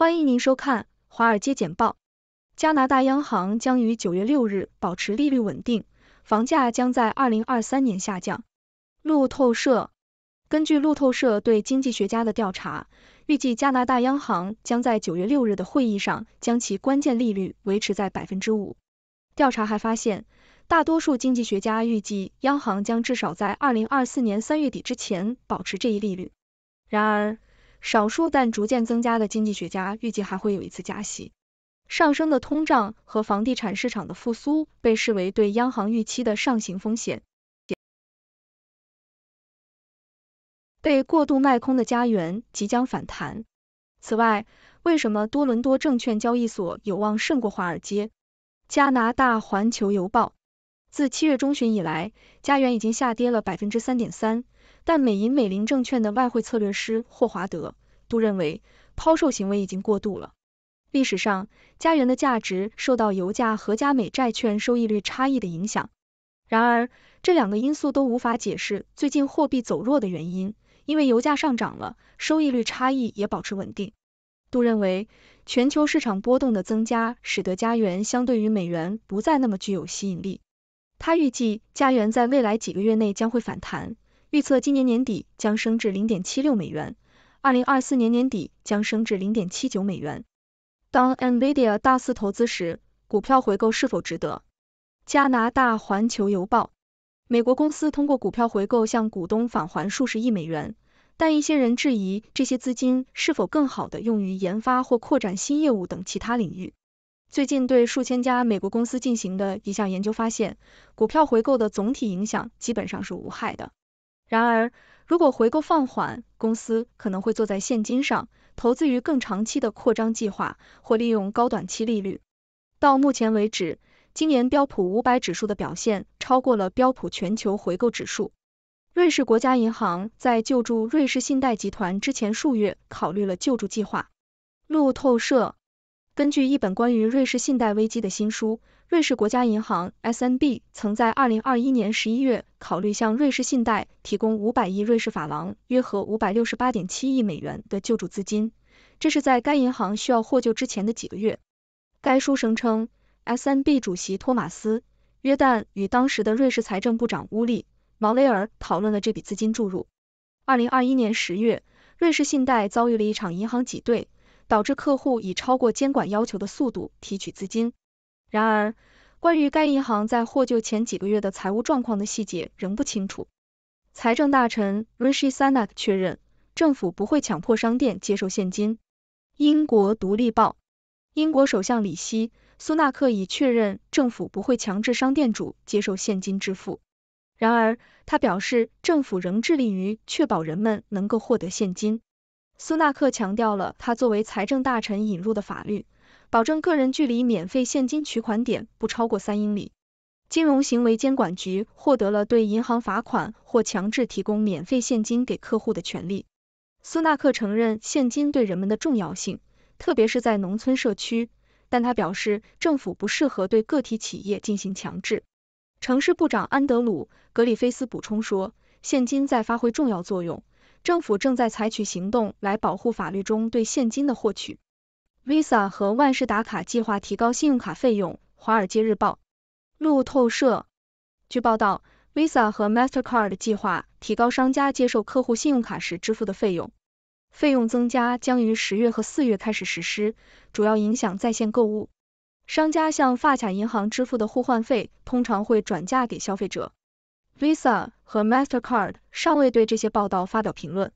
欢迎您收看《华尔街简报》。加拿大央行将于九月六日保持利率稳定，房价将在二零二三年下降。路透社根据路透社对经济学家的调查，预计加拿大央行将在九月六日的会议上将其关键利率维持在百分之五。调查还发现，大多数经济学家预计央行将至少在二零二四年三月底之前保持这一利率。然而，少数但逐渐增加的经济学家预计还会有一次加息。上升的通胀和房地产市场的复苏被视为对央行预期的上行风险。被过度卖空的家园即将反弹。此外，为什么多伦多证券交易所有望胜过华尔街？加拿大环球邮报。自七月中旬以来，加元已经下跌了百分之三点三。但美银美林证券的外汇策略师霍华德·杜认为，抛售行为已经过度了。历史上，加元的价值受到油价和加美债券收益率差异的影响。然而，这两个因素都无法解释最近货币走弱的原因，因为油价上涨了，收益率差异也保持稳定。杜认为，全球市场波动的增加使得加元相对于美元不再那么具有吸引力。他预计，加元在未来几个月内将会反弹。预测今年年底将升至零点七六美元，二零二四年年底将升至零点七九美元。当 Nvidia 大肆投资时，股票回购是否值得？加拿大环球邮报：美国公司通过股票回购向股东返还数十亿美元，但一些人质疑这些资金是否更好的用于研发或扩展新业务等其他领域。最近对数千家美国公司进行的一项研究发现，股票回购的总体影响基本上是无害的。然而，如果回购放缓，公司可能会坐在现金上，投资于更长期的扩张计划，或利用高短期利率。到目前为止，今年标普五百指数的表现超过了标普全球回购指数。瑞士国家银行在救助瑞士信贷集团之前数月考虑了救助计划。路透社。根据一本关于瑞士信贷危机的新书，瑞士国家银行 S N B 曾在二零二一年十一月考虑向瑞士信贷提供五百亿瑞士法郎（约合五百六十八点七亿美元）的救助资金。这是在该银行需要获救之前的几个月。该书声称，S N B 主席托马斯·约旦与当时的瑞士财政部长乌利·毛雷尔讨论了这笔资金注入。二零二一年十月，瑞士信贷遭遇了一场银行挤兑。导致客户以超过监管要求的速度提取资金。然而，关于该银行在获救前几个月的财务状况的细节仍不清楚。财政大臣 Rishi Sunak 确认，政府不会强迫商店接受现金。英国独立报：英国首相里希·苏纳克已确认政府不会强制商店主接受现金支付。然而，他表示政府仍致力于确保人们能够获得现金。苏纳克强调了他作为财政大臣引入的法律，保证个人距离免费现金取款点不超过三英里。金融行为监管局获得了对银行罚款或强制提供免费现金给客户的权利。苏纳克承认现金对人们的重要性，特别是在农村社区，但他表示政府不适合对个体企业进行强制。城市部长安德鲁·格里菲斯补充说，现金在发挥重要作用。政府正在采取行动来保护法律中对现金的获取。Visa 和万事达卡计划提高信用卡费用。华尔街日报、路透社。据报道，Visa 和 Mastercard 计划提高商家接受客户信用卡时支付的费用。费用增加将于十月和四月开始实施，主要影响在线购物。商家向发卡银行支付的互换费通常会转嫁给消费者。Visa 和 Mastercard 尚未对这些报道发表评论。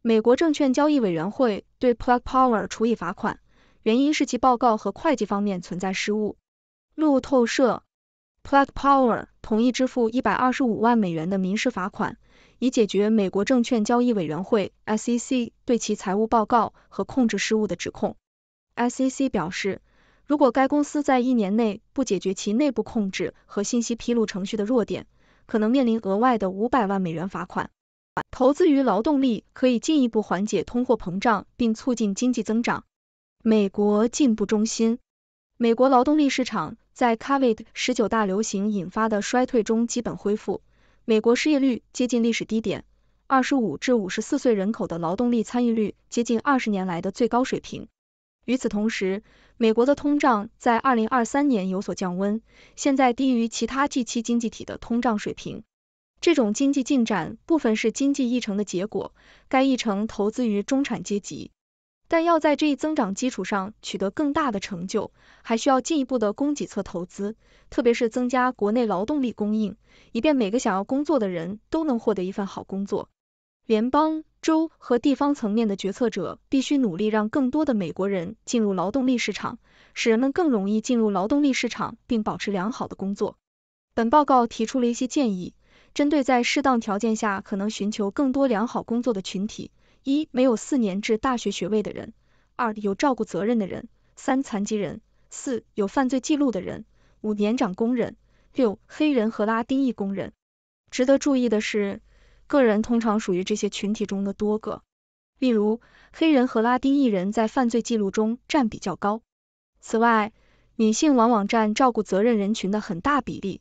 美国证券交易委员会对 Plug Power 处以罚款，原因是其报告和会计方面存在失误。路透社，Plug Power 同意支付一百二十五万美元的民事罚款，以解决美国证券交易委员会 SEC 对其财务报告和控制失误的指控。SEC 表示，如果该公司在一年内不解决其内部控制和信息披露程序的弱点，可能面临额外的五百万美元罚款。投资于劳动力可以进一步缓解通货膨胀并促进经济增长。美国进步中心：美国劳动力市场在 COVID 十九大流行引发的衰退中基本恢复。美国失业率接近历史低点。二十五至五十四岁人口的劳动力参与率接近二十年来的最高水平。与此同时，美国的通胀在二零二三年有所降温，现在低于其他 G 七经济体的通胀水平。这种经济进展部分是经济议程的结果，该议程投资于中产阶级。但要在这一增长基础上取得更大的成就，还需要进一步的供给侧投资，特别是增加国内劳动力供应，以便每个想要工作的人都能获得一份好工作。联邦。州和地方层面的决策者必须努力让更多的美国人进入劳动力市场，使人们更容易进入劳动力市场并保持良好的工作。本报告提出了一些建议，针对在适当条件下可能寻求更多良好工作的群体：一、没有四年制大学学位的人；二、有照顾责任的人；三、残疾人；四、有犯罪记录的人；五、年长工人；六、黑人和拉丁裔工人。值得注意的是。个人通常属于这些群体中的多个，例如黑人和拉丁裔人在犯罪记录中占比较高。此外，女性往往占照顾责任人群的很大比例。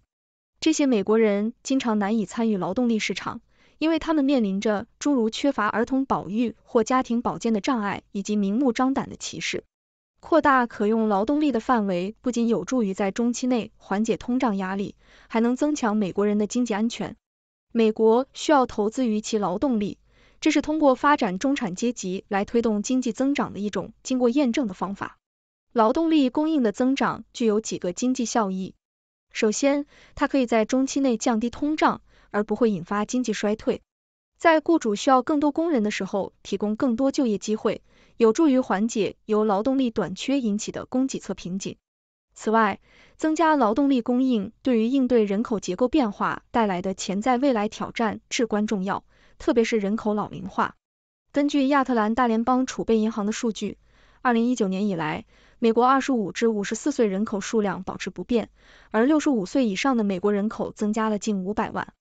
这些美国人经常难以参与劳动力市场，因为他们面临着诸如缺乏儿童保育或家庭保健的障碍，以及明目张胆的歧视。扩大可用劳动力的范围，不仅有助于在中期内缓解通胀压力，还能增强美国人的经济安全。美国需要投资于其劳动力，这是通过发展中产阶级来推动经济增长的一种经过验证的方法。劳动力供应的增长具有几个经济效益：首先，它可以在中期内降低通胀，而不会引发经济衰退；在雇主需要更多工人的时候，提供更多就业机会，有助于缓解由劳动力短缺引起的供给侧瓶颈。此外，增加劳动力供应对于应对人口结构变化带来的潜在未来挑战至关重要，特别是人口老龄化。根据亚特兰大联邦储备银行的数据，二零一九年以来，美国二十五至五十四岁人口数量保持不变，而六十五岁以上的美国人口增加了近五百万。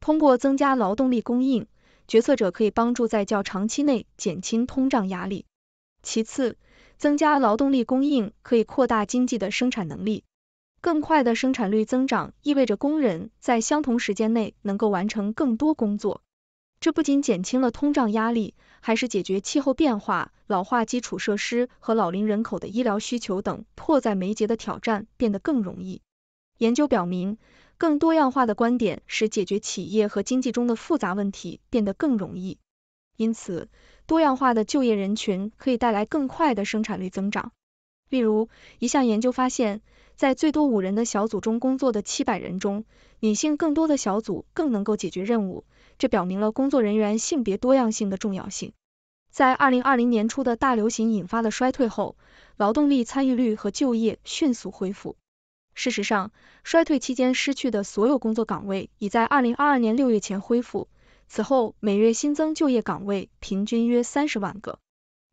通过增加劳动力供应，决策者可以帮助在较长期内减轻通胀压力。其次，增加劳动力供应可以扩大经济的生产能力。更快的生产率增长意味着工人在相同时间内能够完成更多工作。这不仅减轻了通胀压力，还是解决气候变化、老化基础设施和老龄人口的医疗需求等迫在眉睫的挑战变得更容易。研究表明，更多样化的观点使解决企业和经济中的复杂问题变得更容易。因此，多样化的就业人群可以带来更快的生产率增长。例如，一项研究发现，在最多五人的小组中工作的七百人中，女性更多的小组更能够解决任务，这表明了工作人员性别多样性的重要性。在二零二零年初的大流行引发的衰退后，劳动力参与率和就业迅速恢复。事实上，衰退期间失去的所有工作岗位已在二零二二年六月前恢复。此后，每月新增就业岗位平均约三十万个。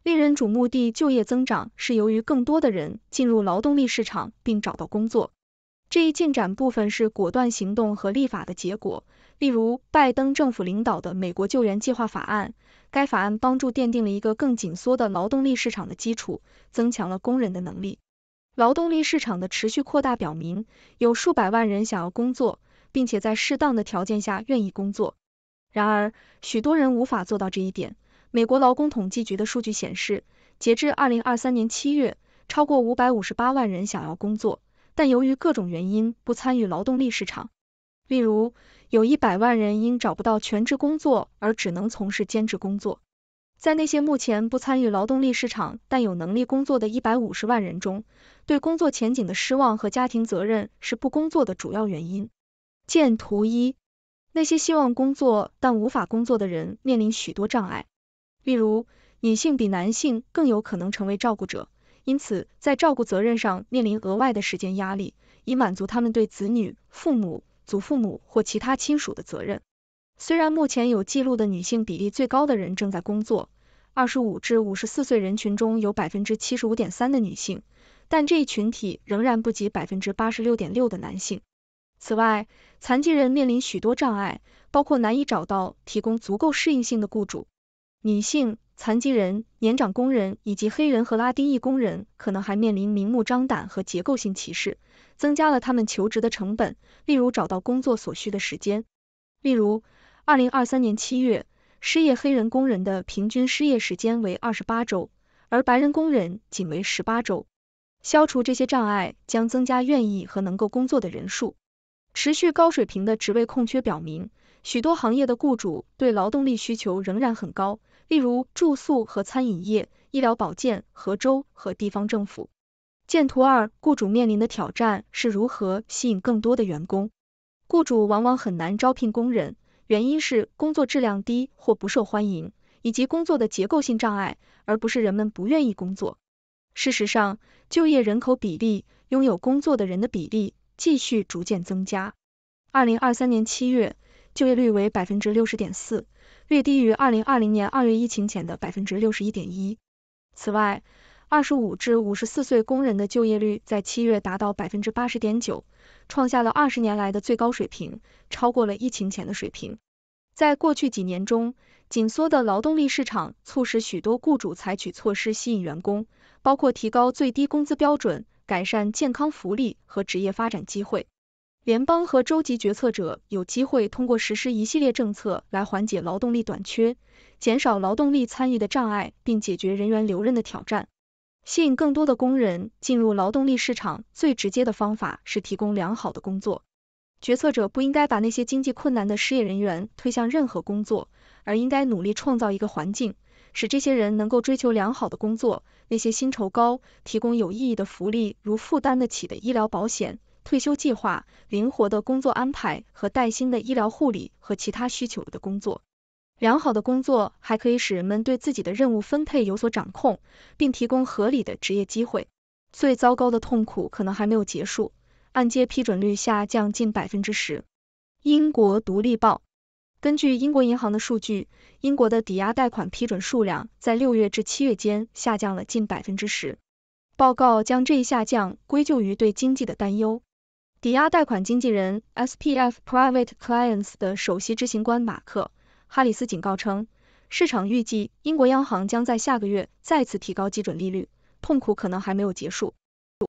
令人瞩目的就业增长是由于更多的人进入劳动力市场并找到工作。这一进展部分是果断行动和立法的结果，例如拜登政府领导的美国救援计划法案。该法案帮助奠定了一个更紧缩的劳动力市场的基础，增强了工人的能力。劳动力市场的持续扩大表明，有数百万人想要工作，并且在适当的条件下愿意工作。然而，许多人无法做到这一点。美国劳工统计局的数据显示，截至二零二三年七月，超过五百五十八万人想要工作，但由于各种原因不参与劳动力市场。例如，有一百万人因找不到全职工作而只能从事兼职工作。在那些目前不参与劳动力市场但有能力工作的一百五十万人中，对工作前景的失望和家庭责任是不工作的主要原因。见图一。那些希望工作但无法工作的人面临许多障碍，例如，女性比男性更有可能成为照顾者，因此在照顾责任上面临额外的时间压力，以满足他们对子女、父母、祖父母或其他亲属的责任。虽然目前有记录的女性比例最高的人正在工作，二十五至五十四岁人群中有百分之七十五点三的女性，但这一群体仍然不及百分之八十六点六的男性。此外，残疾人面临许多障碍，包括难以找到提供足够适应性的雇主。女性、残疾人、年长工人以及黑人和拉丁裔工人可能还面临明目张胆和结构性歧视，增加了他们求职的成本，例如找到工作所需的时间。例如，二零二三年七月，失业黑人工人的平均失业时间为二十八周，而白人工人仅为十八周。消除这些障碍将增加愿意和能够工作的人数。持续高水平的职位空缺表明，许多行业的雇主对劳动力需求仍然很高，例如住宿和餐饮业、医疗保健、和州和地方政府。见图二，雇主面临的挑战是如何吸引更多的员工。雇主往往很难招聘工人，原因是工作质量低或不受欢迎，以及工作的结构性障碍，而不是人们不愿意工作。事实上，就业人口比例，拥有工作的人的比例。继续逐渐增加。二零二三年七月，就业率为百分之六十点四，略低于二零二零年二月疫情前的百分之六十一点一。此外，二十五至五十四岁工人的就业率在七月达到百分之八十点九，创下了二十年来的最高水平，超过了疫情前的水平。在过去几年中，紧缩的劳动力市场促使许多雇主采取措施吸引员工，包括提高最低工资标准。改善健康福利和职业发展机会。联邦和州级决策者有机会通过实施一系列政策来缓解劳动力短缺，减少劳动力参与的障碍，并解决人员留任的挑战。吸引更多的工人进入劳动力市场最直接的方法是提供良好的工作。决策者不应该把那些经济困难的失业人员推向任何工作，而应该努力创造一个环境，使这些人能够追求良好的工作。那些薪酬高、提供有意义的福利，如负担得起的医疗保险、退休计划、灵活的工作安排和带薪的医疗护理和其他需求的工作。良好的工作还可以使人们对自己的任务分配有所掌控，并提供合理的职业机会。最糟糕的痛苦可能还没有结束，按揭批准率下降近百分之十。英国独立报。根据英国银行的数据，英国的抵押贷款批准数量在六月至七月间下降了近百分之十。报告将这一下降归咎于对经济的担忧。抵押贷款经纪人 SPF Private Clients 的首席执行官马克·哈里斯警告称，市场预计英国央行将在下个月再次提高基准利率，痛苦可能还没有结束。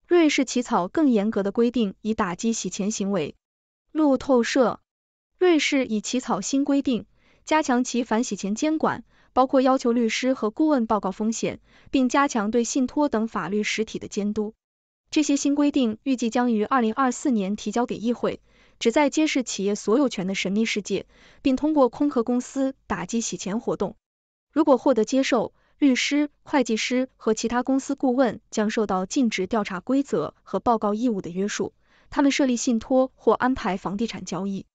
瑞士起草更严格的规定以打击洗钱行为。路透社。瑞士已起草新规定，加强其反洗钱监管，包括要求律师和顾问报告风险，并加强对信托等法律实体的监督。这些新规定预计将于二零二四年提交给议会，旨在揭示企业所有权的神秘世界，并通过空壳公司打击洗钱活动。如果获得接受，律师、会计师和其他公司顾问将受到尽职调查规则和报告义务的约束。他们设立信托或安排房地产交易。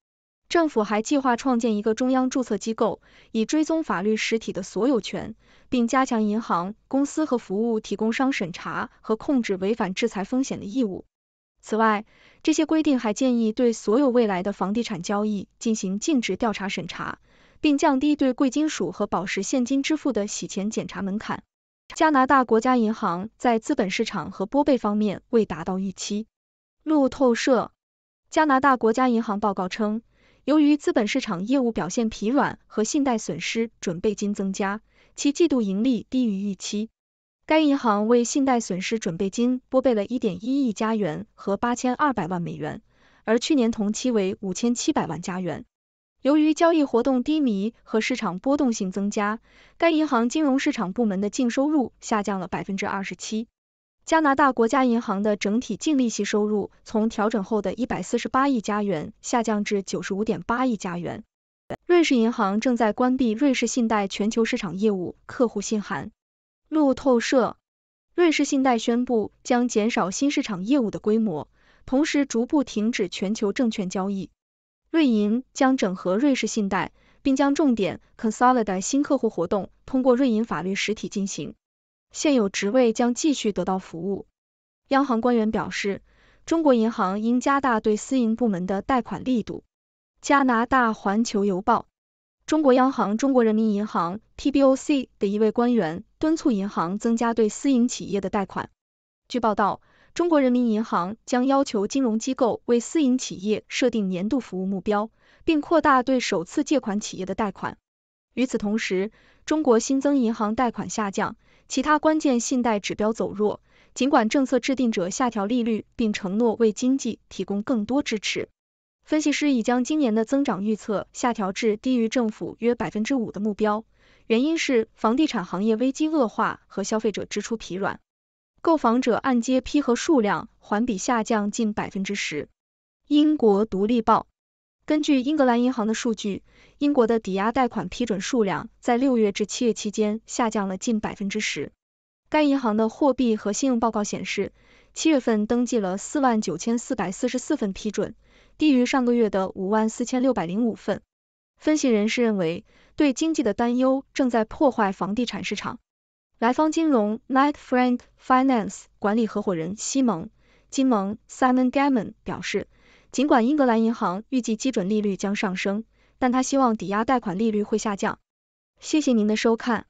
政府还计划创建一个中央注册机构，以追踪法律实体的所有权，并加强银行、公司和服务提供商审查和控制违反制裁风险的义务。此外，这些规定还建议对所有未来的房地产交易进行尽职调查审查，并降低对贵金属和宝石现金支付的洗钱检查门槛。加拿大国家银行在资本市场和拨备方面未达到预期。路透社加拿大国家银行报告称。由于资本市场业务表现疲软和信贷损失准备金增加，其季度盈利低于预期。该银行为信贷损失准备金拨备了1.1亿加元和8200万美元，而去年同期为5700万加元。由于交易活动低迷和市场波动性增加，该银行金融市场部门的净收入下降了百分之二十七。加拿大国家银行的整体净利息收入从调整后的一百四十八亿加元下降至九十五点八亿加元。瑞士银行正在关闭瑞士信贷全球市场业务客户信函。路透社，瑞士信贷宣布将减少新市场业务的规模，同时逐步停止全球证券交易。瑞银将整合瑞士信贷，并将重点 consolidate 新客户活动通过瑞银法律实体进行。现有职位将继续得到服务。央行官员表示，中国银行应加大对私营部门的贷款力度。加拿大环球邮报，中国央行中国人民银行 （PBOC） 的一位官员敦促银行增加对私营企业的贷款。据报道，中国人民银行将要求金融机构为私营企业设定年度服务目标，并扩大对首次借款企业的贷款。与此同时，中国新增银行贷款下降。其他关键信贷指标走弱，尽管政策制定者下调利率并承诺为经济提供更多支持，分析师已将今年的增长预测下调至低于政府约百分之五的目标，原因是房地产行业危机恶化和消费者支出疲软。购房者按揭批核数量环比下降近百分之十。英国独立报。根据英格兰银行的数据，英国的抵押贷款批准数量在六月至七月期间下降了近百分之十。该银行的货币和信用报告显示，七月份登记了四万九千四百四十四份批准，低于上个月的五万四千六百零五份。分析人士认为，对经济的担忧正在破坏房地产市场。莱方金融 （Knight Frank Finance） 管理合伙人西蒙·金蒙 （Simon Gammon） 表示。尽管英格兰银行预计基准利率将上升，但他希望抵押贷款利率会下降。谢谢您的收看。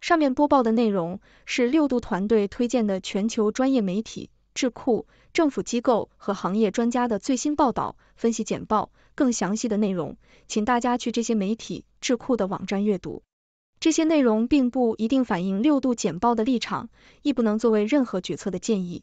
上面播报的内容是六度团队推荐的全球专业媒体、智库、政府机构和行业专家的最新报道、分析简报。更详细的内容，请大家去这些媒体、智库的网站阅读。这些内容并不一定反映六度简报的立场，亦不能作为任何决策的建议。